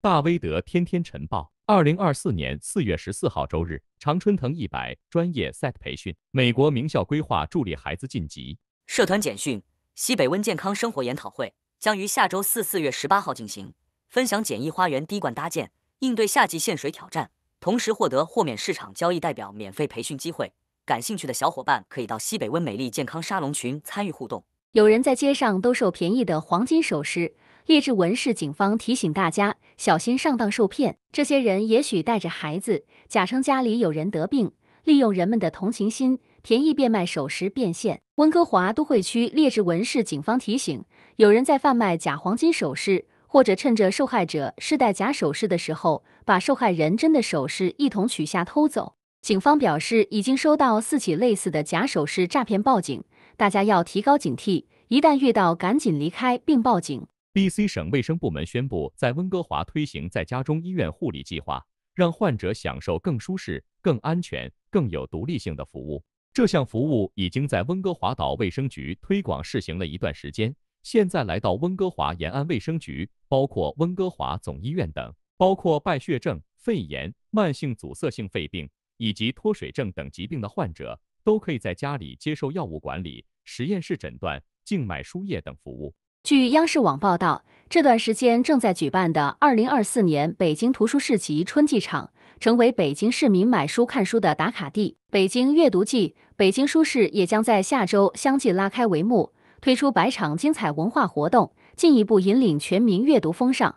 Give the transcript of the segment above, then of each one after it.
大威德天天晨报，二零二四年四月十四号周日，常春藤一百专业 SET 培训，美国名校规划助力孩子晋级。社团简讯，西北温健康生活研讨会将于下周四四月十八号进行，分享简易花园滴灌搭建，应对夏季限水挑战，同时获得豁免市场交易代表免费培训机会。感兴趣的小伙伴可以到西北温美丽健康沙龙群参与互动。有人在街上兜售便宜的黄金首饰、劣质文饰，警方提醒大家。小心上当受骗。这些人也许带着孩子，假称家里有人得病，利用人们的同情心，便宜变卖首饰变现。温哥华都会区劣质纹饰警方提醒，有人在贩卖假黄金首饰，或者趁着受害者试戴假首饰的时候，把受害人真的首饰一同取下偷走。警方表示，已经收到四起类似的假首饰诈骗报警，大家要提高警惕，一旦遇到，赶紧离开并报警。B.C. 省卫生部门宣布，在温哥华推行在家中医院护理计划，让患者享受更舒适、更安全、更有独立性的服务。这项服务已经在温哥华岛卫生局推广试行了一段时间，现在来到温哥华沿岸卫生局，包括温哥华总医院等，包括败血症、肺炎、慢性阻塞性肺病以及脱水症等疾病的患者，都可以在家里接受药物管理、实验室诊断、静脉输液等服务。据央视网报道，这段时间正在举办的2024年北京图书市集春季场，成为北京市民买书、看书的打卡地。北京阅读季、北京书市也将在下周相继拉开帷幕，推出百场精彩文化活动，进一步引领全民阅读风尚。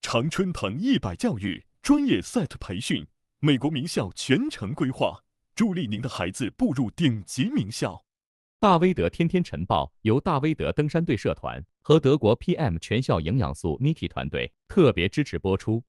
常春藤一百教育专业 s e t 培训，美国名校全程规划，助力您的孩子步入顶级名校。大威德天天晨报由大威德登山队社团和德国 PM 全校营养素 Niki 团队特别支持播出。